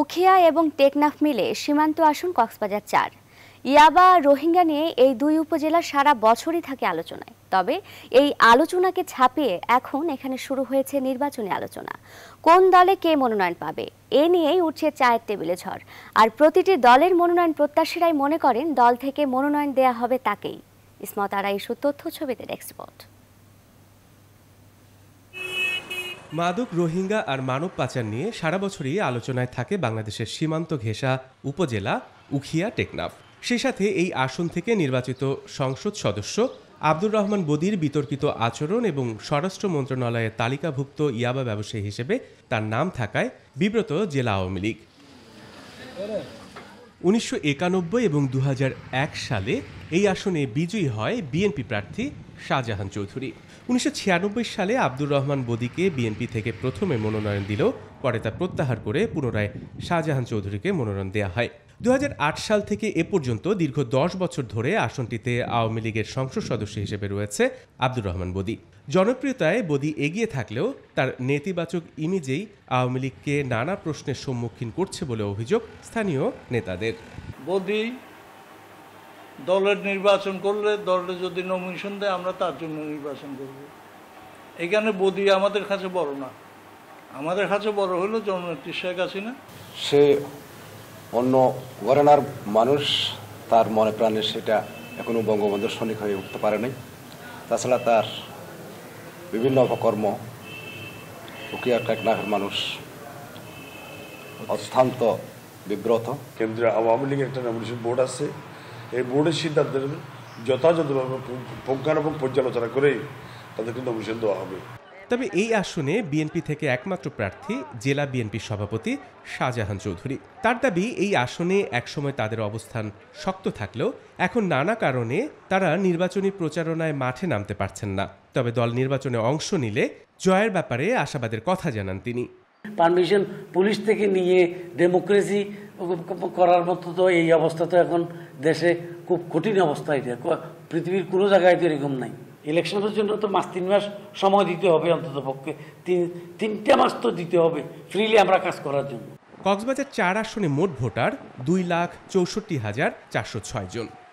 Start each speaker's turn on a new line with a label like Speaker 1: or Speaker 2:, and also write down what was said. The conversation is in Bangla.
Speaker 1: উখিয়া এবং টেকনাফ মিলে সীমান্ত আসন কক্সবাজার চার ইয়াবা রোহিঙ্গা নিয়ে এই দুই উপজেলা সারা বছরই থাকে আলোচনায় তবে এই আলোচনাকে ছাপিয়ে এখন এখানে শুরু হয়েছে নির্বাচনী আলোচনা কোন দলে কে মনোনয়ন পাবে এ নিয়েই উঠছে চায়ের টেবিলে ঝড় আর প্রতিটি দলের মনোনয়ন প্রত্যাশীরাই মনে করেন দল থেকে মনোনয়ন দেয়া হবে তাকেই ইসমত আরা তথ্য ছবিতে এক্সপোর্ট
Speaker 2: মাদক রোহিঙ্গা আর মানব পাচার নিয়ে সারা বছরই আলোচনায় থাকে বাংলাদেশের সীমান্ত ঘেঁষা উপজেলা উখিয়া টেকনাফ সেই সাথে এই আসন থেকে নির্বাচিত সংসদ সদস্য আব্দুর রহমান বদির বিতর্কিত আচরণ এবং স্বরাষ্ট্র মন্ত্রণালয়ের তালিকাভুক্ত ইয়াবা ব্যবসায়ী হিসেবে তার নাম থাকায় বিব্রত জেলা আওয়ামী লীগ উনিশশো একানব্বই এবং দু সালে এই আসনে বিজয়ী হয় বিএনপি প্রার্থী শাহজাহান চৌধুরী উনিশশো সালে আব্দুর রহমান বদিকে বিএনপি থেকে প্রথমে মনোনয়ন দিল পরে তা প্রত্যাহার করে পুনরায় শাহজাহান চৌধুরীকে মনোনয়ন দেওয়া হয় দু সাল থেকে এ পর্যন্ত দীর্ঘ দশ বছর ধরে আসনটিতে আওয়ামী লীগের সংসদ সদস্য হিসেবে রয়েছে আব্দুর রহমান বদি জনপ্রিয়তায় বদি এগিয়ে থাকলেও তার নেতিবাচক ইমেজেই আওয়ামী লীগকে নানা প্রশ্নের সম্মুখীন করছে বলে অভিযোগ স্থানীয় নেতাদের বদি
Speaker 3: দলের নির্বাচন করলে দলে যদি নমিনেশন দেয় আমরা তার জন্য নির্বাচন করব এখানে বদি আমাদের কাছে বড় না আমাদের কাছে বড় হলো জননেত্রী শেখ হাসিনা সে অন্য ঘরানার মানুষ তার মনে প্রাণে সেটা এখনও বঙ্গবন্ধুর সৈনিক হয়ে উঠতে পারে নাই তাছাড়া তার বিভিন্ন অপকর্ম উকিয়া টেকনাহের মানুষ অত্যন্ত বিব্রত কেন্দ্রীয় আওয়ামী লীগের একটা নমিনেশন বোর্ড আছে এই বোর্ডের সিদ্ধান্তের যথাযথভাবে পুঙ্খানুপুঙ্খ পর্যালোচনা তাদের কিন্তু নমিশন দেওয়া হবে
Speaker 2: তবে এই আসনে বিএনপি থেকে একমাত্র প্রার্থী জেলা বিএনপির সভাপতি শাহজাহান চৌধুরী তার দাবি এই আসনে একসময় তাদের অবস্থান শক্ত থাকলেও এখন নানা কারণে তারা নির্বাচনী প্রচারণায় মাঠে নামতে পারছেন না তবে দল নির্বাচনে অংশ নিলে জয়ের ব্যাপারে আশাবাদের কথা জানান তিনি পারমিশন পুলিশ থেকে
Speaker 3: নিয়ে ডেমোক্রেসি করার মতো তো এই অবস্থা তো এখন দেশে খুব কঠিন অবস্থা এটা পৃথিবীর কোনো জায়গায় তো এরকম নাই ইলেকশনের জন্য তো মাস তিন মাস সময় দিতে হবে অন্তত পক্ষে তিন তিনটা মাস তো দিতে হবে ফ্রিলি আমরা কাজ করার জন্য
Speaker 2: কক্সবাজার চার আসনে মোট ভোটার দুই লাখ চৌষট্টি হাজার চারশো ছয় জন